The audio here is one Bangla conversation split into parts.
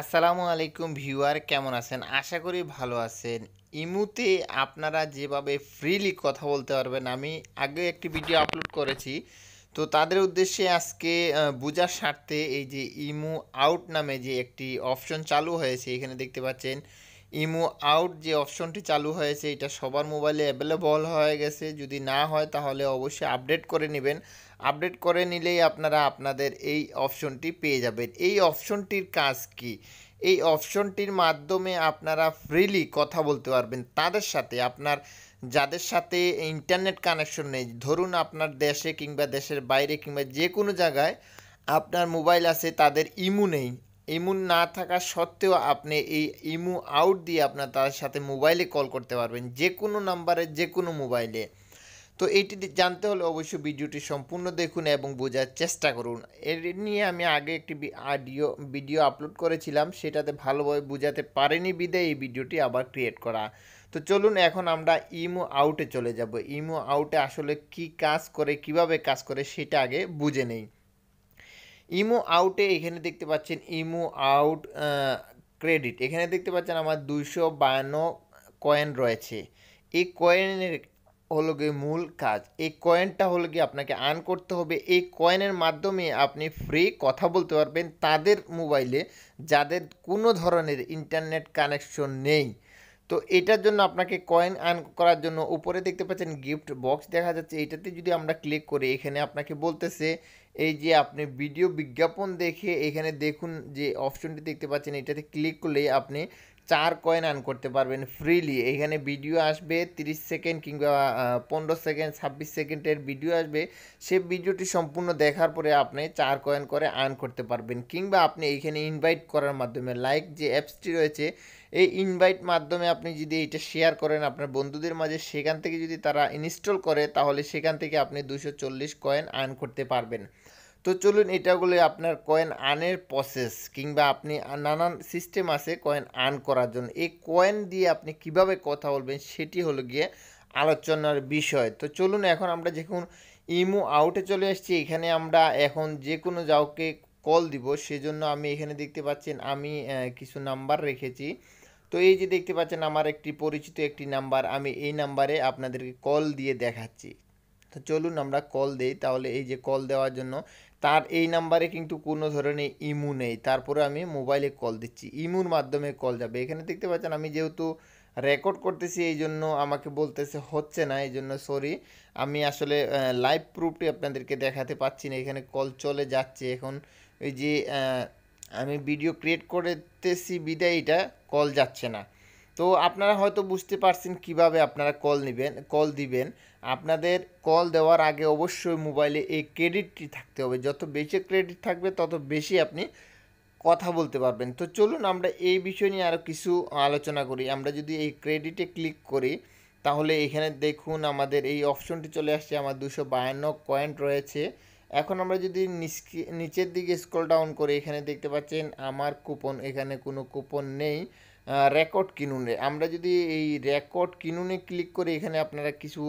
আসসালামু আলাইকুম ভিউয়ার কেমন আছেন আশা করি ভালো আছেন ইমুতে আপনারা যেভাবে ফ্রিলি কথা বলতে পারবেন আমি আগে একটি ভিডিও আপলোড করেছি তো তাদের উদ্দেশ্যে আজকে বোঝার স্বার্থে এই যে ইমু আউট নামে যে একটি অপশন চালু হয়েছে এখানে দেখতে পাচ্ছেন ইমো আউট যে অপশনটি চালু হয়েছে এটা সবার মোবাইলে অ্যাভেলেবল হয়ে গেছে যদি না হয় তাহলে অবশ্যই আপডেট করে নেবেন আপডেট করে নিলেই আপনারা আপনাদের এই অপশনটি পেয়ে যাবেন এই অপশনটির কাজ কি এই অপশনটির মাধ্যমে আপনারা ফ্রিলি কথা বলতে পারবেন তাদের সাথে আপনার যাদের সাথে ইন্টারনেট কানেকশন নেই ধরুন আপনার দেশে কিংবা দেশের বাইরে কিংবা যে কোনো জায়গায় আপনার মোবাইল আছে তাদের ইমু নেই ইমু না থাকা সত্ত্বেও আপনি এই ইমু আউট দিয়ে আপনার তার সাথে মোবাইলে কল করতে পারবেন যে কোনো নাম্বারে যে কোনো মোবাইলে তো এইটি জানতে হলে অবশ্যই ভিডিওটি সম্পূর্ণ দেখুন এবং বোঝার চেষ্টা করুন এর নিয়ে আমি আগে একটি আডিও ভিডিও আপলোড করেছিলাম সেটাতে ভালোভাবে বোঝাতে পারেনি বিদায় এই ভিডিওটি আবার ক্রিয়েট করা তো চলুন এখন আমরা ইমো আউটে চলে যাব ইমো আউটে আসলে কি কাজ করে কিভাবে কাজ করে সেটা আগে বুঝে নেই ইমো আউটে এখানে দেখতে পাচ্ছেন ইমো আউট ক্রেডিট এখানে দেখতে পাচ্ছেন আমার দুইশো বায়ান্ন কয়েন রয়েছে এই কয়েনের হলো গিয়ে মূল কাজ এই কয়েনটা হলো গিয়ে আপনাকে আর্ন করতে হবে এই কয়েনের মাধ্যমে আপনি ফ্রি কথা বলতে পারবেন তাদের মোবাইলে যাদের কোনো ধরনের ইন্টারনেট কানেকশন নেই তো এটার জন্য আপনাকে কয়েন আর্ন করার জন্য উপরে দেখতে পাচ্ছেন গিফট বক্স দেখা যাচ্ছে এটাতে যদি আমরা ক্লিক করি এখানে আপনাকে বলতেছে এই যে আপনি ভিডিও বিজ্ঞাপন দেখে এখানে দেখুন যে অপশনটি দেখতে পাচ্ছেন এটাতে ক্লিক করলে আপনি চার কয়েন আর্ন করতে পারবেন ফ্রিলি এখানে ভিডিও আসবে 30 সেকেন্ড কিংবা পনেরো সেকেন্ড ছাব্বিশ সেকেন্ডের ভিডিও আসবে সে ভিডিওটি সম্পূর্ণ দেখার পরে আপনি চার কয়েন করে আর্ন করতে পারবেন কিংবা আপনি এখানে ইনভাইট করার মাধ্যমে লাইক যে অ্যাপসটি রয়েছে এই ইনভাইট মাধ্যমে আপনি যদি এটা শেয়ার করেন আপনার বন্ধুদের মাঝে সেখান থেকে যদি তারা ইনস্টল করে তাহলে সেখান থেকে আপনি দুশো চল্লিশ কয়েন আর্ন করতে পারবেন তো চলুন এটাগুলো আপনার কয়েন আনের প্রসেস কিংবা আপনি নানান সিস্টেম আছে কয়েন আর্ন করার জন্য এই কয়েন দিয়ে আপনি কিভাবে কথা বলবেন সেটি হলো গিয়ে আলোচনার বিষয় তো চলুন এখন আমরা যখন ইমো আউটে চলে আসছি এখানে আমরা এখন যে কোনো যাওকে কল দিব সেজন্য আমি এখানে দেখতে পাচ্ছেন আমি কিছু নাম্বার রেখেছি তো এই যে দেখতে পাচ্ছেন আমার একটি পরিচিত একটি নাম্বার আমি এই নাম্বারে আপনাদেরকে কল দিয়ে দেখাচ্ছি তো চলুন আমরা কল দেই তাহলে এই যে কল দেওয়ার জন্য তার এই নাম্বারে কিন্তু কোনো ধরনের ইমু নেই তারপরে আমি মোবাইলে কল দিচ্ছি ইমুর মাধ্যমে কল যাবে এখানে দেখতে পাচ্ছেন আমি যেহেতু রেকর্ড করতেছি এই জন্য আমাকে বলতেছে হচ্ছে না এই জন্য সরি আমি আসলে লাইভ প্রুফটি আপনাদেরকে দেখাতে পাচ্ছি না এখানে কল চলে যাচ্ছে এখন ওই যে আমি ভিডিও ক্রিয়েট করতেছি বিদায়ীটা কল যাচ্ছে না তো আপনারা হয়তো বুঝতে পারছেন কিভাবে আপনারা কল নেবেন কল দিবেন আপনাদের কল দেওয়ার আগে অবশ্যই মোবাইলে এই ক্রেডিটটি থাকতে হবে যত বেশি ক্রেডিট থাকবে তত বেশি আপনি কথা বলতে পারবেন তো চলুন আমরা এই বিষয় নিয়ে আরও কিছু আলোচনা করি আমরা যদি এই ক্রেডিটে ক্লিক করি তাহলে এখানে দেখুন আমাদের এই অপশনটি চলে আসছে আমার দুশো বায়ান্ন কয়েন্ট রয়েছে এখন আমরা যদি নিচের দিকে স্ক্রল ডাউন করি এখানে দেখতে পাচ্ছেন আমার কুপন এখানে কোনো কুপন নেই রেকর্ড কিনুনে আমরা যদি এই রেকর্ড কিনুনে ক্লিক করে এখানে আপনারা কিছু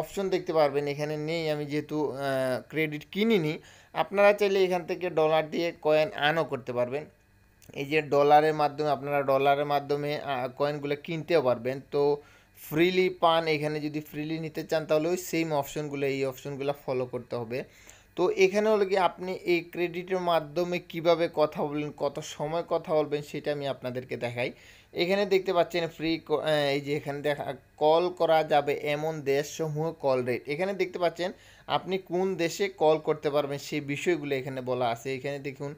অপশন দেখতে পারবেন এখানে নেই আমি যেহেতু ক্রেডিট কিনিনি আপনারা চাইলে এখান থেকে ডলার দিয়ে কয়েন আনও করতে পারবেন এই যে ডলারের মাধ্যমে আপনারা ডলারের মাধ্যমে কয়েনগুলো কিনতেও পারবেন তো ফ্রিলি পান এখানে যদি ফ্রিলি নিতে চান তাহলে ওই সেম অপশনগুলো এই অপশনগুলো ফলো করতে হবে তো এখানে হলো কি আপনি এই ক্রেডিটের মাধ্যমে কিভাবে কথা বলবেন কত সময় কথা বলবেন সেটা আমি আপনাদেরকে দেখাই এখানে দেখতে পাচ্ছেন ফ্রি এই যে এখানে দেখা কল করা যাবে এমন দেশসমূহ কল রেট এখানে দেখতে পাচ্ছেন আপনি কোন দেশে কল করতে পারবেন সেই বিষয়গুলো এখানে বলা আছে এখানে দেখুন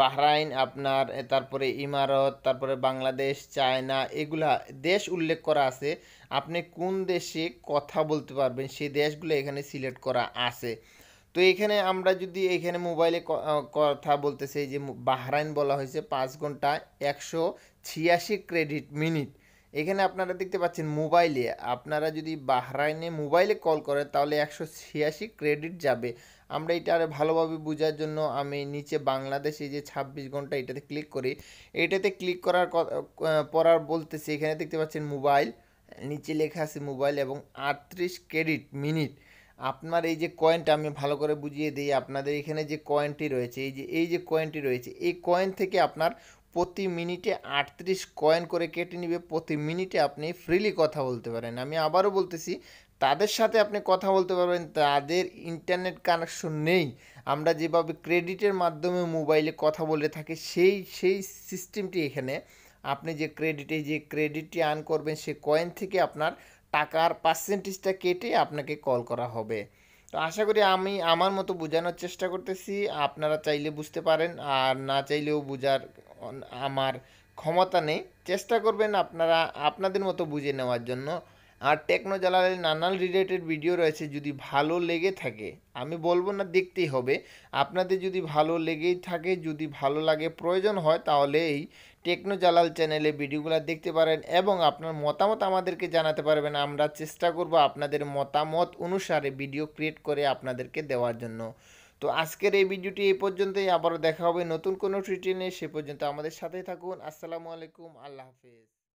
বাহরাইন আপনার তারপরে ইমারত তারপরে বাংলাদেশ চায়না এগুলা দেশ উল্লেখ করা আছে আপনি কোন দেশে কথা বলতে পারবেন সেই দেশগুলো এখানে সিলেক্ট করা আছে তো এখানে আমরা যদি এখানে মোবাইলে কথা বলতেছি যে বাহরাইন বলা হয়েছে পাঁচ ঘন্টা একশো ছিয়াশি ক্রেডিট মিনিট এখানে আপনারা দেখতে পাচ্ছেন মোবাইলে আপনারা যদি বাহরাইনে মোবাইলে কল করেন তাহলে একশো ছিয়াশি ক্রেডিট যাবে আমরা এটা আরও ভালোভাবে বোঝার জন্য আমি নিচে বাংলাদেশে যে ২৬ ঘন্টা এটাতে ক্লিক করি এটাতে ক্লিক করার পরার বলতেছি এখানে দেখতে পাচ্ছেন মোবাইল নিচে লেখা আছে মোবাইল এবং আটত্রিশ ক্রেডিট মিনিট আপনার এই যে কয়েনটা আমি ভালো করে বুঝিয়ে দিই আপনাদের এখানে যে কয়েনটি রয়েছে এই যে এই যে কয়েনটি রয়েছে এই কয়েন থেকে আপনার প্রতি মিনিটে আটত্রিশ কয়েন করে কেটে নিবে প্রতি মিনিটে আপনি ফ্রিলি কথা বলতে পারেন আমি আবারও বলতেছি তাদের সাথে আপনি কথা বলতে পারবেন তাদের ইন্টারনেট কানেকশন নেই আমরা যেভাবে ক্রেডিটের মাধ্যমে মোবাইলে কথা বলে থাকি সেই সেই সিস্টেমটি এখানে আপনি যে ক্রেডিটে যে ক্রেডিটটি আর্ন করবেন সে কয়েন থেকে আপনার টাকার পার্সেন্টেজটা কেটে আপনাকে কল করা হবে তো আশা করি আমি আমার মতো বোঝানোর চেষ্টা করতেছি আপনারা চাইলে বুঝতে পারেন আর না চাইলেও বোঝার আমার ক্ষমতা নেই চেষ্টা করবেন আপনারা আপনাদের মতো বুঝে নেওয়ার জন্য আর টেকনো জালালের নানান রিলেটেড ভিডিও রয়েছে যদি ভালো লেগে থাকে আমি বলবো না দেখতেই হবে আপনাদের যদি ভালো লেগেই থাকে যদি ভালো লাগে প্রয়োজন হয় তাহলে এই টেকনো জালাল চ্যানেলে ভিডিওগুলো দেখতে পারেন এবং আপনার মতামত আমাদেরকে জানাতে পারবেন আমরা চেষ্টা করব আপনাদের মতামত অনুসারে ভিডিও ক্রিয়েট করে আপনাদেরকে দেওয়ার জন্য তো আজকের এই ভিডিওটি এই পর্যন্তই আবারও দেখা হবে নতুন কোনো ট্রিটি সে পর্যন্ত আমাদের সাথেই থাকুন আসসালামু আলাইকুম আল্লাহ হাফিজ